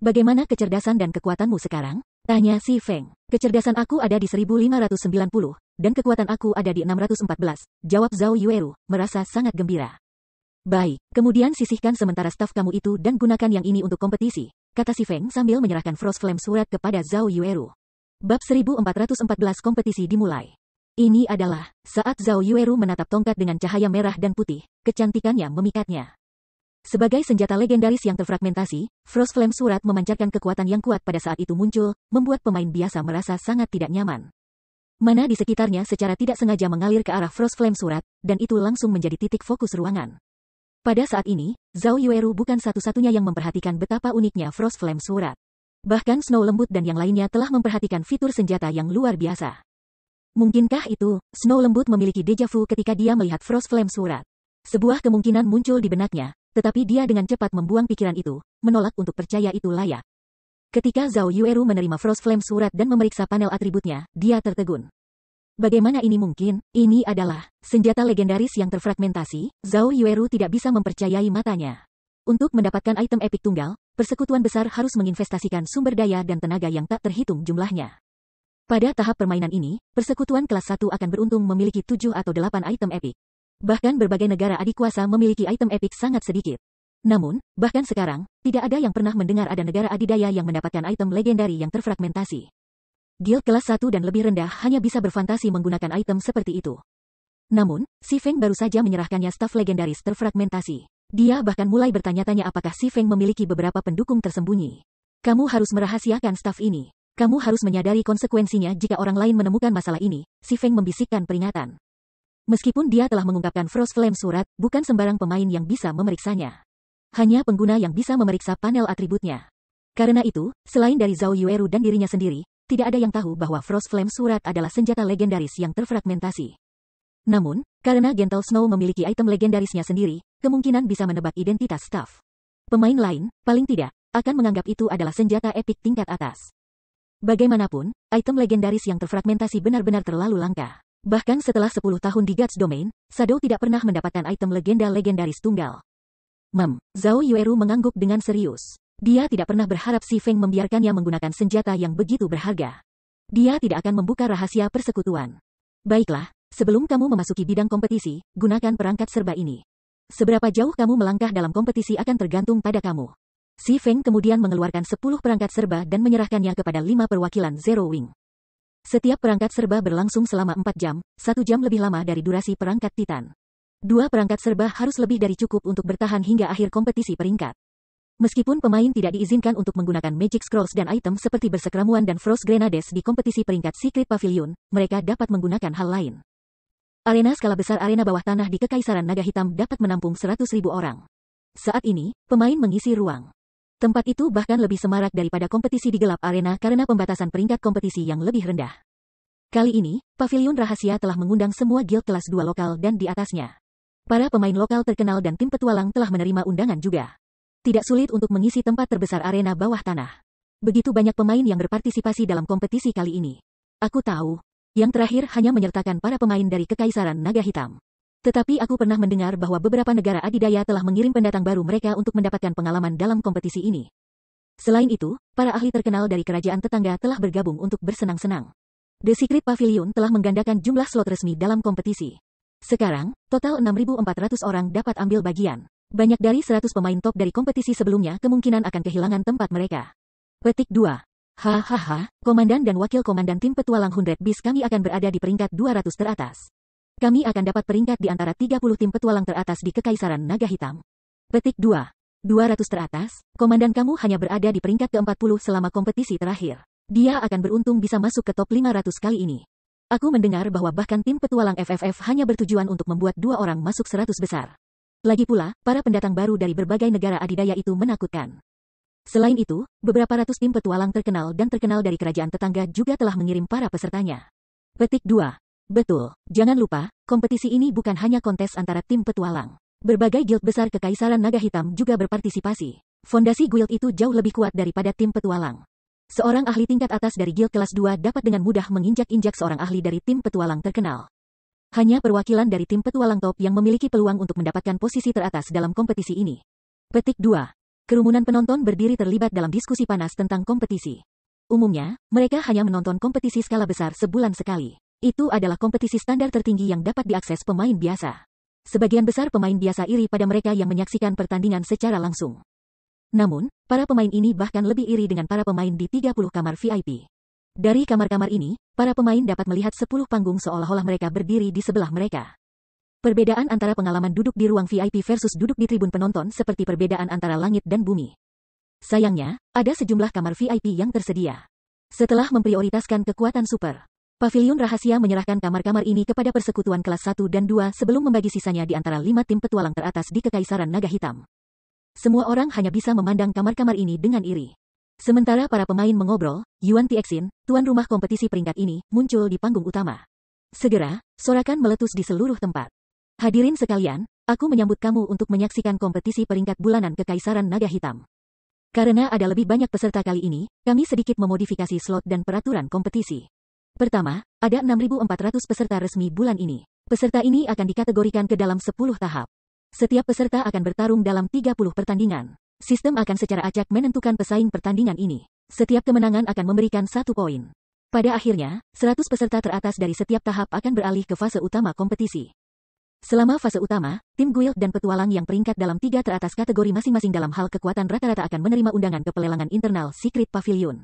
Bagaimana kecerdasan dan kekuatanmu sekarang? Tanya si Feng. Kecerdasan aku ada di 1590, dan kekuatan aku ada di 614, jawab Zhao Yueru, merasa sangat gembira. Baik, kemudian sisihkan sementara staf kamu itu dan gunakan yang ini untuk kompetisi, kata si Feng sambil menyerahkan Frost Flame surat kepada Zhao Yueru. Bab 1414 kompetisi dimulai. Ini adalah saat Zhao Yueru menatap tongkat dengan cahaya merah dan putih, kecantikannya memikatnya. Sebagai senjata legendaris yang terfragmentasi, Frost Flame Surat memancarkan kekuatan yang kuat pada saat itu muncul, membuat pemain biasa merasa sangat tidak nyaman. Mana di sekitarnya secara tidak sengaja mengalir ke arah Frost Flame Surat, dan itu langsung menjadi titik fokus ruangan. Pada saat ini, Zhao Yueru bukan satu-satunya yang memperhatikan betapa uniknya Frost Flame Surat. Bahkan Snow Lembut dan yang lainnya telah memperhatikan fitur senjata yang luar biasa. Mungkinkah itu, Snow Lembut memiliki deja vu ketika dia melihat Frost Flame Surat? Sebuah kemungkinan muncul di benaknya, tetapi dia dengan cepat membuang pikiran itu, menolak untuk percaya itu layak. Ketika Zhao Yueru menerima Frost Flame surat dan memeriksa panel atributnya, dia tertegun. Bagaimana ini mungkin? Ini adalah senjata legendaris yang terfragmentasi, Zhao Yueru tidak bisa mempercayai matanya. Untuk mendapatkan item epic tunggal, persekutuan besar harus menginvestasikan sumber daya dan tenaga yang tak terhitung jumlahnya. Pada tahap permainan ini, persekutuan kelas 1 akan beruntung memiliki 7 atau 8 item epic. Bahkan berbagai negara adik kuasa memiliki item epik sangat sedikit. Namun, bahkan sekarang, tidak ada yang pernah mendengar ada negara adidaya yang mendapatkan item legendari yang terfragmentasi. Guild kelas 1 dan lebih rendah hanya bisa berfantasi menggunakan item seperti itu. Namun, Si Feng baru saja menyerahkannya staf legendaris terfragmentasi. Dia bahkan mulai bertanya-tanya apakah Si Feng memiliki beberapa pendukung tersembunyi. Kamu harus merahasiakan staf ini. Kamu harus menyadari konsekuensinya jika orang lain menemukan masalah ini, Si Feng membisikkan peringatan. Meskipun dia telah mengungkapkan Frost Flame surat, bukan sembarang pemain yang bisa memeriksanya. Hanya pengguna yang bisa memeriksa panel atributnya. Karena itu, selain dari Zhao Yueru dan dirinya sendiri, tidak ada yang tahu bahwa Frost Flame surat adalah senjata legendaris yang terfragmentasi. Namun, karena Gentle Snow memiliki item legendarisnya sendiri, kemungkinan bisa menebak identitas staff. Pemain lain, paling tidak, akan menganggap itu adalah senjata epik tingkat atas. Bagaimanapun, item legendaris yang terfragmentasi benar-benar terlalu langka. Bahkan setelah 10 tahun di God's Domain, Sado tidak pernah mendapatkan item legenda legendaris tunggal. Mem, Zhao Yueru mengangguk dengan serius. Dia tidak pernah berharap Si Feng membiarkannya menggunakan senjata yang begitu berharga. Dia tidak akan membuka rahasia persekutuan. Baiklah, sebelum kamu memasuki bidang kompetisi, gunakan perangkat serba ini. Seberapa jauh kamu melangkah dalam kompetisi akan tergantung pada kamu. Si Feng kemudian mengeluarkan 10 perangkat serba dan menyerahkannya kepada lima perwakilan Zero Wing. Setiap perangkat serba berlangsung selama 4 jam, satu jam lebih lama dari durasi perangkat Titan. Dua perangkat serba harus lebih dari cukup untuk bertahan hingga akhir kompetisi peringkat. Meskipun pemain tidak diizinkan untuk menggunakan Magic Scrolls dan item seperti bersekramuan dan Frost Grenades di kompetisi peringkat Secret Pavilion, mereka dapat menggunakan hal lain. Arena skala besar arena bawah tanah di Kekaisaran Naga Hitam dapat menampung ribu orang. Saat ini, pemain mengisi ruang. Tempat itu bahkan lebih semarak daripada kompetisi di gelap arena karena pembatasan peringkat kompetisi yang lebih rendah. Kali ini, pavilion rahasia telah mengundang semua guild kelas 2 lokal dan di atasnya. Para pemain lokal terkenal dan tim petualang telah menerima undangan juga. Tidak sulit untuk mengisi tempat terbesar arena bawah tanah. Begitu banyak pemain yang berpartisipasi dalam kompetisi kali ini. Aku tahu. Yang terakhir hanya menyertakan para pemain dari Kekaisaran Naga Hitam. Tetapi aku pernah mendengar bahwa beberapa negara adidaya telah mengirim pendatang baru mereka untuk mendapatkan pengalaman dalam kompetisi ini. Selain itu, para ahli terkenal dari kerajaan tetangga telah bergabung untuk bersenang-senang. The Secret Pavilion telah menggandakan jumlah slot resmi dalam kompetisi. Sekarang, total 6.400 orang dapat ambil bagian. Banyak dari 100 pemain top dari kompetisi sebelumnya kemungkinan akan kehilangan tempat mereka. Petik 2. Hahaha, komandan dan wakil komandan tim petualang 100 bis kami akan berada di peringkat 200 teratas. Kami akan dapat peringkat di antara 30 tim petualang teratas di Kekaisaran Naga Hitam. Petik 2. 200 teratas, komandan kamu hanya berada di peringkat ke-40 selama kompetisi terakhir. Dia akan beruntung bisa masuk ke top 500 kali ini. Aku mendengar bahwa bahkan tim petualang FFF hanya bertujuan untuk membuat dua orang masuk 100 besar. Lagi pula, para pendatang baru dari berbagai negara adidaya itu menakutkan. Selain itu, beberapa ratus tim petualang terkenal dan terkenal dari kerajaan tetangga juga telah mengirim para pesertanya. Petik 2. Betul, jangan lupa, kompetisi ini bukan hanya kontes antara tim petualang. Berbagai guild besar Kekaisaran Naga Hitam juga berpartisipasi. Fondasi guild itu jauh lebih kuat daripada tim petualang. Seorang ahli tingkat atas dari guild kelas 2 dapat dengan mudah menginjak-injak seorang ahli dari tim petualang terkenal. Hanya perwakilan dari tim petualang top yang memiliki peluang untuk mendapatkan posisi teratas dalam kompetisi ini. Petik 2. Kerumunan penonton berdiri terlibat dalam diskusi panas tentang kompetisi. Umumnya, mereka hanya menonton kompetisi skala besar sebulan sekali. Itu adalah kompetisi standar tertinggi yang dapat diakses pemain biasa. Sebagian besar pemain biasa iri pada mereka yang menyaksikan pertandingan secara langsung. Namun, para pemain ini bahkan lebih iri dengan para pemain di 30 kamar VIP. Dari kamar-kamar ini, para pemain dapat melihat 10 panggung seolah-olah mereka berdiri di sebelah mereka. Perbedaan antara pengalaman duduk di ruang VIP versus duduk di tribun penonton seperti perbedaan antara langit dan bumi. Sayangnya, ada sejumlah kamar VIP yang tersedia. Setelah memprioritaskan kekuatan super, Pavilion Rahasia menyerahkan kamar-kamar ini kepada persekutuan kelas 1 dan 2 sebelum membagi sisanya di antara lima tim petualang teratas di Kekaisaran Naga Hitam. Semua orang hanya bisa memandang kamar-kamar ini dengan iri. Sementara para pemain mengobrol, Yuan Tiexin, tuan rumah kompetisi peringkat ini, muncul di panggung utama. Segera, sorakan meletus di seluruh tempat. Hadirin sekalian, aku menyambut kamu untuk menyaksikan kompetisi peringkat bulanan Kekaisaran Naga Hitam. Karena ada lebih banyak peserta kali ini, kami sedikit memodifikasi slot dan peraturan kompetisi. Pertama, ada 6.400 peserta resmi bulan ini. Peserta ini akan dikategorikan ke dalam 10 tahap. Setiap peserta akan bertarung dalam 30 pertandingan. Sistem akan secara acak menentukan pesaing pertandingan ini. Setiap kemenangan akan memberikan satu poin. Pada akhirnya, 100 peserta teratas dari setiap tahap akan beralih ke fase utama kompetisi. Selama fase utama, tim guild dan petualang yang peringkat dalam tiga teratas kategori masing-masing dalam hal kekuatan rata-rata akan menerima undangan ke pelelangan internal Secret Pavilion.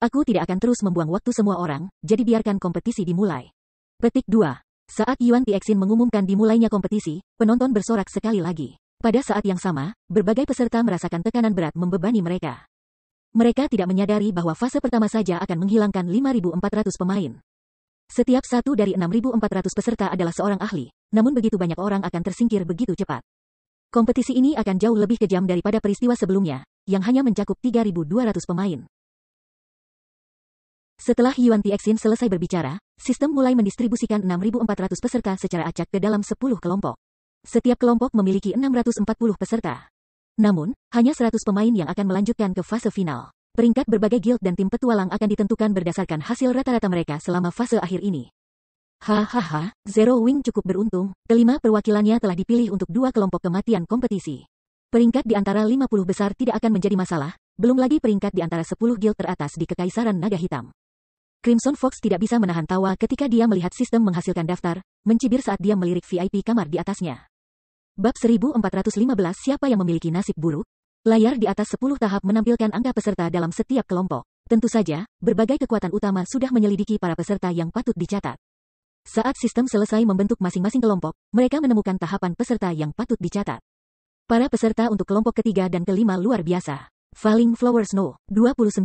Aku tidak akan terus membuang waktu semua orang, jadi biarkan kompetisi dimulai. Petik 2. Saat Yuan Tiexin mengumumkan dimulainya kompetisi, penonton bersorak sekali lagi. Pada saat yang sama, berbagai peserta merasakan tekanan berat membebani mereka. Mereka tidak menyadari bahwa fase pertama saja akan menghilangkan 5.400 pemain. Setiap satu dari 6.400 peserta adalah seorang ahli, namun begitu banyak orang akan tersingkir begitu cepat. Kompetisi ini akan jauh lebih kejam daripada peristiwa sebelumnya, yang hanya mencakup 3.200 pemain. Setelah Yuan Tiexin selesai berbicara, sistem mulai mendistribusikan 6.400 peserta secara acak ke dalam 10 kelompok. Setiap kelompok memiliki 640 peserta. Namun, hanya 100 pemain yang akan melanjutkan ke fase final. Peringkat berbagai guild dan tim petualang akan ditentukan berdasarkan hasil rata-rata mereka selama fase akhir ini. Hahaha, Zero Wing cukup beruntung, kelima perwakilannya telah dipilih untuk dua kelompok kematian kompetisi. Peringkat di antara 50 besar tidak akan menjadi masalah, belum lagi peringkat di antara 10 guild teratas di Kekaisaran Naga Hitam. Crimson Fox tidak bisa menahan tawa ketika dia melihat sistem menghasilkan daftar, mencibir saat dia melirik VIP kamar di atasnya. Bab 1415 Siapa yang memiliki nasib buruk? Layar di atas 10 tahap menampilkan angka peserta dalam setiap kelompok. Tentu saja, berbagai kekuatan utama sudah menyelidiki para peserta yang patut dicatat. Saat sistem selesai membentuk masing-masing kelompok, mereka menemukan tahapan peserta yang patut dicatat. Para peserta untuk kelompok ketiga dan kelima luar biasa. Falling Flowers No. 29,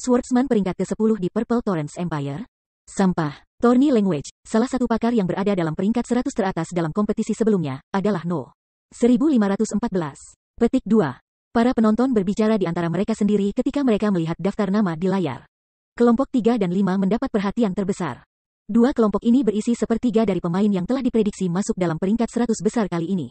Swordsman peringkat ke-10 di Purple Torrents Empire. Sampah, Tony Language, salah satu pakar yang berada dalam peringkat 100 teratas dalam kompetisi sebelumnya, adalah No. 1514. Petik 2. Para penonton berbicara di antara mereka sendiri ketika mereka melihat daftar nama di layar. Kelompok 3 dan 5 mendapat perhatian terbesar. Dua kelompok ini berisi sepertiga dari pemain yang telah diprediksi masuk dalam peringkat 100 besar kali ini.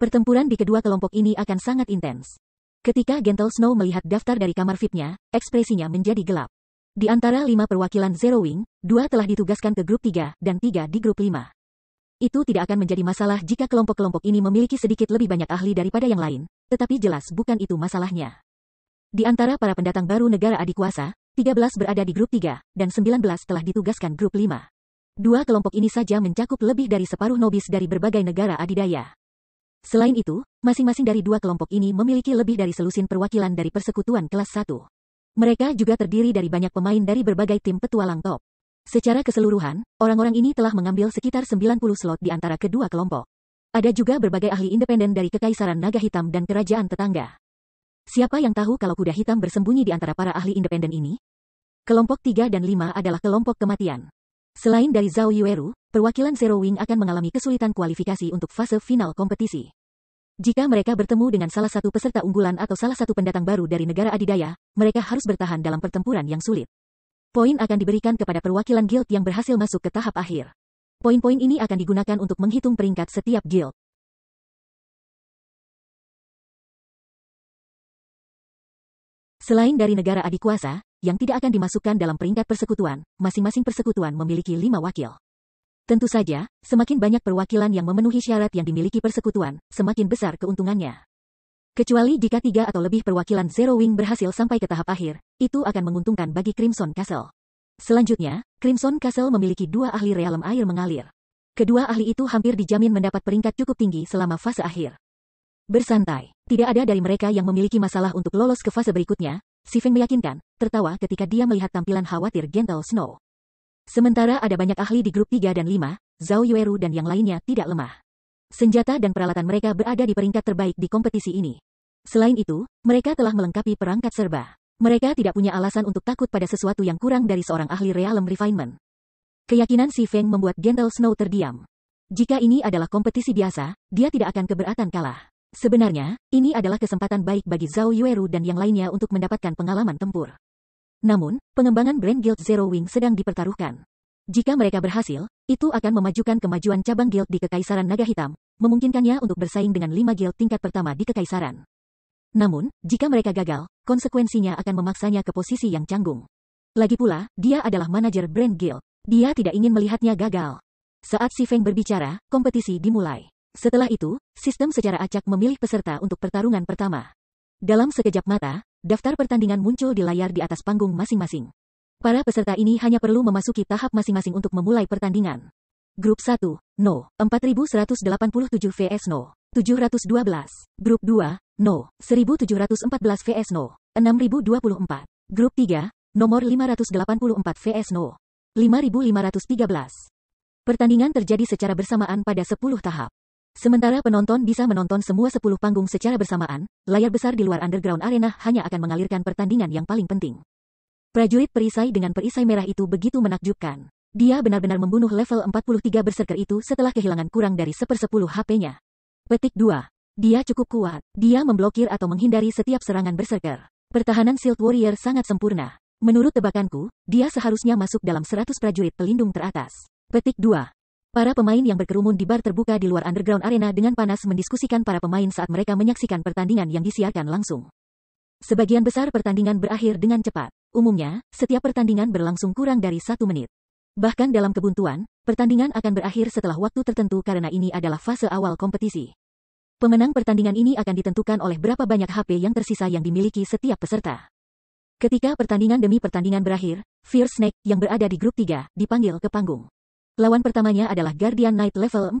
Pertempuran di kedua kelompok ini akan sangat intens. Ketika Gentle Snow melihat daftar dari kamar VIP-nya, ekspresinya menjadi gelap. Di antara lima perwakilan Zero Wing, dua telah ditugaskan ke grup tiga dan tiga di grup lima. Itu tidak akan menjadi masalah jika kelompok-kelompok ini memiliki sedikit lebih banyak ahli daripada yang lain, tetapi jelas bukan itu masalahnya. Di antara para pendatang baru negara adik kuasa, 13 berada di grup 3, dan 19 telah ditugaskan grup 5. Dua kelompok ini saja mencakup lebih dari separuh nobis dari berbagai negara adidaya. Selain itu, masing-masing dari dua kelompok ini memiliki lebih dari selusin perwakilan dari persekutuan kelas 1. Mereka juga terdiri dari banyak pemain dari berbagai tim petualang top. Secara keseluruhan, orang-orang ini telah mengambil sekitar 90 slot di antara kedua kelompok. Ada juga berbagai ahli independen dari Kekaisaran Naga Hitam dan Kerajaan Tetangga. Siapa yang tahu kalau kuda hitam bersembunyi di antara para ahli independen ini? Kelompok 3 dan 5 adalah kelompok kematian. Selain dari Zhao Yueru, perwakilan Zero Wing akan mengalami kesulitan kualifikasi untuk fase final kompetisi. Jika mereka bertemu dengan salah satu peserta unggulan atau salah satu pendatang baru dari negara adidaya, mereka harus bertahan dalam pertempuran yang sulit. Poin akan diberikan kepada perwakilan guild yang berhasil masuk ke tahap akhir. Poin-poin ini akan digunakan untuk menghitung peringkat setiap guild. Selain dari negara adikuasa yang tidak akan dimasukkan dalam peringkat persekutuan, masing-masing persekutuan memiliki lima wakil. Tentu saja, semakin banyak perwakilan yang memenuhi syarat yang dimiliki persekutuan, semakin besar keuntungannya. Kecuali jika tiga atau lebih perwakilan Zero Wing berhasil sampai ke tahap akhir, itu akan menguntungkan bagi Crimson Castle. Selanjutnya, Crimson Castle memiliki dua ahli realem air mengalir. Kedua ahli itu hampir dijamin mendapat peringkat cukup tinggi selama fase akhir. Bersantai, tidak ada dari mereka yang memiliki masalah untuk lolos ke fase berikutnya, Siveng meyakinkan, tertawa ketika dia melihat tampilan khawatir Gentle Snow. Sementara ada banyak ahli di grup 3 dan 5, Zhao Yueru dan yang lainnya tidak lemah. Senjata dan peralatan mereka berada di peringkat terbaik di kompetisi ini. Selain itu, mereka telah melengkapi perangkat serba. Mereka tidak punya alasan untuk takut pada sesuatu yang kurang dari seorang ahli realm refinement. Keyakinan si Feng membuat Gentle Snow terdiam. Jika ini adalah kompetisi biasa, dia tidak akan keberatan kalah. Sebenarnya, ini adalah kesempatan baik bagi Zhao Yueru dan yang lainnya untuk mendapatkan pengalaman tempur. Namun, pengembangan brand Guild Zero Wing sedang dipertaruhkan. Jika mereka berhasil, itu akan memajukan kemajuan cabang guild di Kekaisaran Naga Hitam, memungkinkannya untuk bersaing dengan lima guild tingkat pertama di Kekaisaran. Namun, jika mereka gagal, konsekuensinya akan memaksanya ke posisi yang canggung. Lagi pula, dia adalah manajer brand guild. Dia tidak ingin melihatnya gagal. Saat Si Feng berbicara, kompetisi dimulai. Setelah itu, sistem secara acak memilih peserta untuk pertarungan pertama. Dalam sekejap mata, daftar pertandingan muncul di layar di atas panggung masing-masing. Para peserta ini hanya perlu memasuki tahap masing-masing untuk memulai pertandingan. Grup 1, No, 4187 vs No, 712. Grup 2, No, 1714 vs No, 6024. Grup 3, nomor 584 vs No, 5513. Pertandingan terjadi secara bersamaan pada 10 tahap. Sementara penonton bisa menonton semua 10 panggung secara bersamaan, layar besar di luar underground arena hanya akan mengalirkan pertandingan yang paling penting. Prajurit perisai dengan perisai merah itu begitu menakjubkan. Dia benar-benar membunuh level 43 berserker itu setelah kehilangan kurang dari sepersepuluh HP-nya. Petik 2. Dia cukup kuat. Dia memblokir atau menghindari setiap serangan berserker. Pertahanan Shield Warrior sangat sempurna. Menurut tebakanku, dia seharusnya masuk dalam 100 prajurit pelindung teratas. Petik 2. Para pemain yang berkerumun di bar terbuka di luar underground arena dengan panas mendiskusikan para pemain saat mereka menyaksikan pertandingan yang disiarkan langsung. Sebagian besar pertandingan berakhir dengan cepat. Umumnya, setiap pertandingan berlangsung kurang dari satu menit. Bahkan dalam kebuntuan, pertandingan akan berakhir setelah waktu tertentu karena ini adalah fase awal kompetisi. Pemenang pertandingan ini akan ditentukan oleh berapa banyak HP yang tersisa yang dimiliki setiap peserta. Ketika pertandingan demi pertandingan berakhir, Fear Snake yang berada di grup 3 dipanggil ke panggung. Lawan pertamanya adalah Guardian Knight level 45.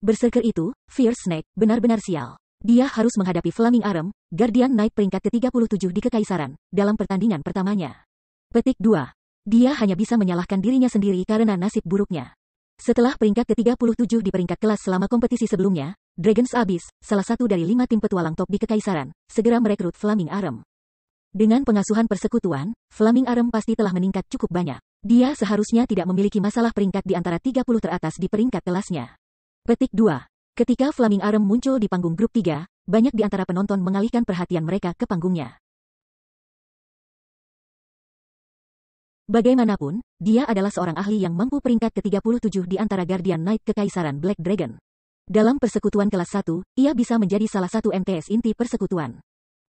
Berserker itu, Fierce Snake, benar-benar sial. Dia harus menghadapi Flaming Arm, Guardian Knight peringkat ke-37 di Kekaisaran, dalam pertandingan pertamanya. Petik 2. Dia hanya bisa menyalahkan dirinya sendiri karena nasib buruknya. Setelah peringkat ke-37 di peringkat kelas selama kompetisi sebelumnya, Dragon's Abyss, salah satu dari lima tim petualang top di Kekaisaran, segera merekrut Flaming Arm. Dengan pengasuhan persekutuan, Flaming Arm pasti telah meningkat cukup banyak. Dia seharusnya tidak memiliki masalah peringkat di antara 30 teratas di peringkat kelasnya. Petik 2. Ketika Flaming Arm muncul di panggung grup 3, banyak di antara penonton mengalihkan perhatian mereka ke panggungnya. Bagaimanapun, dia adalah seorang ahli yang mampu peringkat ke-37 di antara Guardian Knight Kekaisaran Black Dragon. Dalam persekutuan kelas 1, ia bisa menjadi salah satu MTS inti persekutuan.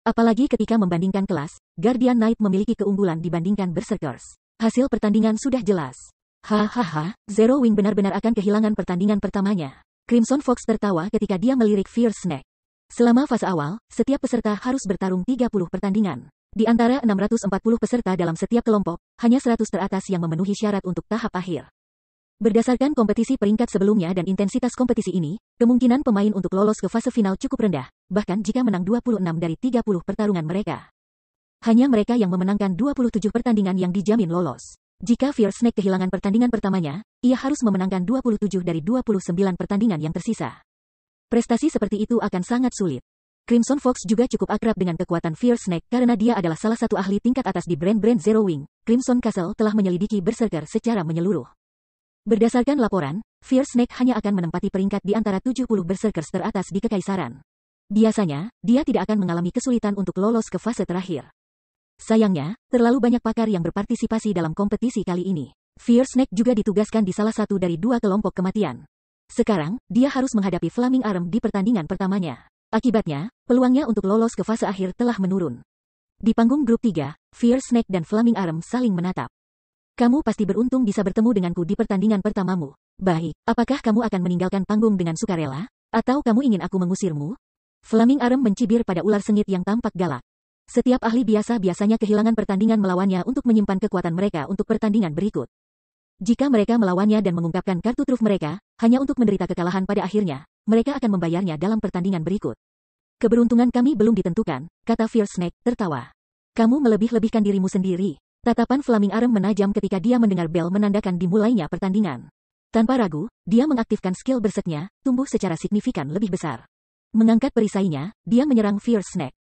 Apalagi ketika membandingkan kelas, Guardian Knight memiliki keunggulan dibandingkan Berserkers. Hasil pertandingan sudah jelas. Hahaha, Zero Wing benar-benar akan kehilangan pertandingan pertamanya. Crimson Fox tertawa ketika dia melirik Fierce Snake. Selama fase awal, setiap peserta harus bertarung 30 pertandingan. Di antara 640 peserta dalam setiap kelompok, hanya 100 teratas yang memenuhi syarat untuk tahap akhir. Berdasarkan kompetisi peringkat sebelumnya dan intensitas kompetisi ini, kemungkinan pemain untuk lolos ke fase final cukup rendah, bahkan jika menang 26 dari 30 pertarungan mereka. Hanya mereka yang memenangkan 27 pertandingan yang dijamin lolos. Jika Fear Snake kehilangan pertandingan pertamanya, ia harus memenangkan 27 dari 29 pertandingan yang tersisa. Prestasi seperti itu akan sangat sulit. Crimson Fox juga cukup akrab dengan kekuatan Fear Snake karena dia adalah salah satu ahli tingkat atas di brand-brand Zero Wing. Crimson Castle telah menyelidiki Berserker secara menyeluruh. Berdasarkan laporan, Fear Snake hanya akan menempati peringkat di antara 70 berserkers teratas di Kekaisaran. Biasanya, dia tidak akan mengalami kesulitan untuk lolos ke fase terakhir. Sayangnya, terlalu banyak pakar yang berpartisipasi dalam kompetisi kali ini. Fear Snake juga ditugaskan di salah satu dari dua kelompok kematian. Sekarang, dia harus menghadapi Flaming Arm di pertandingan pertamanya. Akibatnya, peluangnya untuk lolos ke fase akhir telah menurun. Di panggung grup 3, Fear Snake dan Flaming Arm saling menatap. Kamu pasti beruntung bisa bertemu denganku di pertandingan pertamamu. Baik, apakah kamu akan meninggalkan panggung dengan sukarela? Atau kamu ingin aku mengusirmu? Flaming Arm mencibir pada ular sengit yang tampak galak. Setiap ahli biasa biasanya kehilangan pertandingan melawannya untuk menyimpan kekuatan mereka untuk pertandingan berikut. Jika mereka melawannya dan mengungkapkan kartu truf mereka, hanya untuk menderita kekalahan pada akhirnya, mereka akan membayarnya dalam pertandingan berikut. Keberuntungan kami belum ditentukan, kata Fear Snake, tertawa. Kamu melebih-lebihkan dirimu sendiri. Tatapan Flaming Arm menajam ketika dia mendengar bel menandakan dimulainya pertandingan. Tanpa ragu, dia mengaktifkan skill bersetnya, tumbuh secara signifikan lebih besar. Mengangkat perisainya, dia menyerang Fierce Snake.